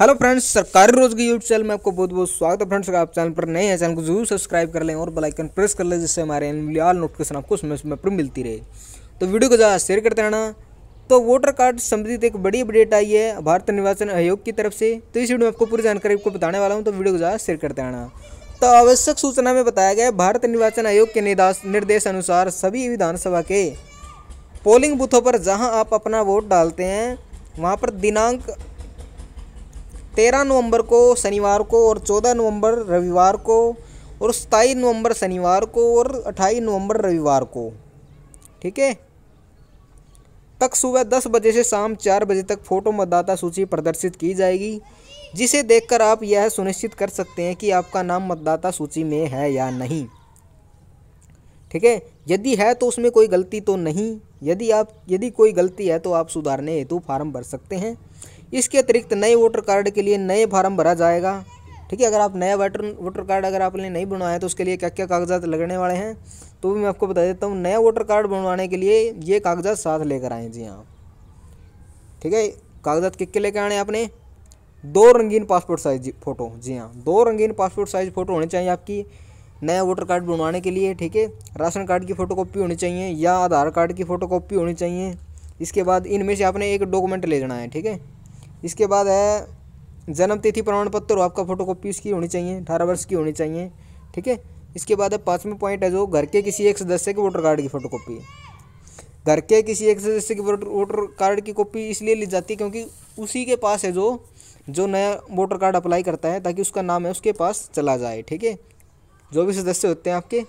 hello friends सरकारी रोज की YouTube channel में आपको बहुत बहुत स्वागत है फ्रेंड्स अगर आप चैनल पर नए हैं चैनल को जरूर सब्सक्राइब कर लें और बेल आइकन प्रेस कर लें जिससे हमारे आल नोटिफिकेशन आपको समय समय पर मिलती रहे तो वीडियो को ज़्यादा शेयर करते रहना तो वोटर कार्ड संबंधित एक बड़ी अपडेट आई है भारत निर्वाचन आयोग की तरफ से तो इस वीडियो में आपको पूरी जानकारी आपको बताने वाला हूँ तो वीडियो को ज़्यादा शेयर करते रहना तो आवश्यक सूचना में बताया गया भारत निर्वाचन आयोग के निर्देश अनुसार सभी विधानसभा के पोलिंग बूथों पर जहाँ आप अपना वोट डालते हैं वहाँ पर दिनांक तेरह नवंबर को शनिवार को और चौदह नवंबर रविवार को और सताईस नवंबर शनिवार को और अट्ठाईस नवंबर रविवार को ठीक है तक सुबह दस बजे से शाम चार बजे तक फ़ोटो मतदाता सूची प्रदर्शित की जाएगी जिसे देखकर आप यह सुनिश्चित कर सकते हैं कि आपका नाम मतदाता सूची में है या नहीं ठीक है यदि है तो उसमें कोई गलती तो नहीं यदि आप यदि कोई गलती है तो आप सुधारने हेतु फार्म भर सकते हैं इसके अतिरिक्त नए वोटर कार्ड के लिए नए फार्म भरा जाएगा ठीक है अगर आप नया वाटर वोटर कार्ड अगर आपने नहीं बनवाया तो उसके लिए क्या क्या कागजात लगने वाले हैं तो भी मैं आपको बता देता हूँ नया वोटर कार्ड बनवाने के लिए ये कागजात साथ लेकर आएँ जी हाँ ठीक है कागजात किक्के लेकर आने आपने दो रंगीन पासपोर्ट साइज फ़ोटो जी हाँ दो रंगीन पासपोर्ट साइज फ़ोटो होनी चाहिए आपकी नया वोटर कार्ड बनवाने के लिए ठीक है राशन कार्ड की फ़ोटो कॉपी होनी चाहिए या आधार कार्ड की फ़ोटो कॉपी होनी चाहिए इसके बाद इनमें से आपने एक डॉक्यूमेंट ले जाना है ठीक है इसके बाद है जन्म तिथि प्रमाण पत्र आपका फोटो कॉपी उसकी होनी चाहिए अठारह वर्ष की होनी चाहिए ठीक है इसके बाद है पाँचवें पॉइंट है जो घर के किसी एक सदस्य के वोटर कार्ड की फोटो कॉपी घर के किसी एक सदस्य के वोटर कार्ड की कॉपी इसलिए ली जाती है क्योंकि उसी के पास है जो जो नया वोटर कार्ड अप्लाई करता है ताकि उसका नाम है उसके पास चला जाए ठीक है जो भी सदस्य होते हैं आपके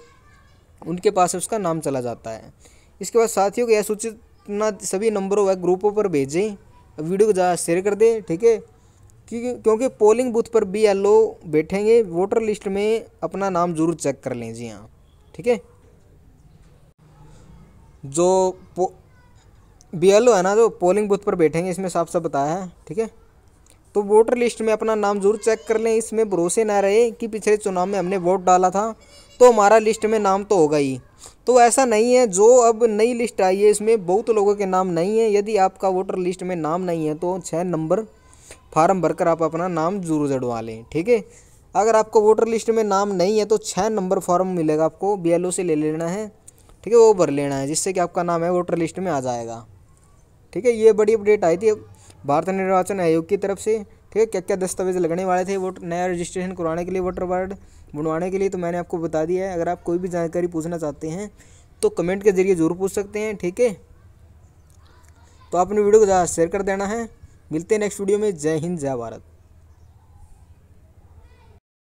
उनके पास उसका नाम चला जाता है इसके बाद साथियों को यह सूचना सभी नंबरों व ग्रुपों पर भेजें वीडियो को ज़्यादा शेयर कर दे ठीक है क्योंकि क्योंकि पोलिंग बूथ पर भी एल बैठेंगे वोटर लिस्ट में अपना नाम जरूर चेक कर लें जी हाँ ठीक है जो बी एल है ना जो पोलिंग बूथ पर बैठेंगे इसमें साफ साफ बताया है ठीक है तो वोटर लिस्ट में अपना नाम जरूर चेक कर लें इसमें भरोसे ना रहे कि पिछले चुनाव में हमने वोट डाला था तो हमारा लिस्ट में नाम तो होगा ही तो ऐसा नहीं है जो अब नई लिस्ट आई है इसमें बहुत लोगों के नाम नहीं है यदि आपका वोटर लिस्ट में नाम नहीं है तो छः नंबर फार्म भरकर आप अपना नाम जरूर जड़वा लें ठीक है अगर आपको वोटर लिस्ट में नाम नहीं है तो छः नंबर फॉर्म मिलेगा आपको बी से ले लेना है ठीक है वो भर लेना है जिससे कि आपका नाम है वोटर लिस्ट में आ जाएगा ठीक है ये बड़ी अपडेट आई थी भारत निर्वाचन आयोग की तरफ से ठीक है क्या क्या दस्तावेज लगने वाले थे वोट नया रजिस्ट्रेशन करवाने के लिए वोटर कार्ड बनवाने के लिए तो मैंने आपको बता दिया है अगर आप कोई भी जानकारी पूछना चाहते हैं तो कमेंट के ज़रिए ज़रूर पूछ सकते हैं ठीक है तो आपने वीडियो को ज़्यादा शेयर कर देना है मिलते हैं नेक्स्ट वीडियो में जय हिंद जय भारत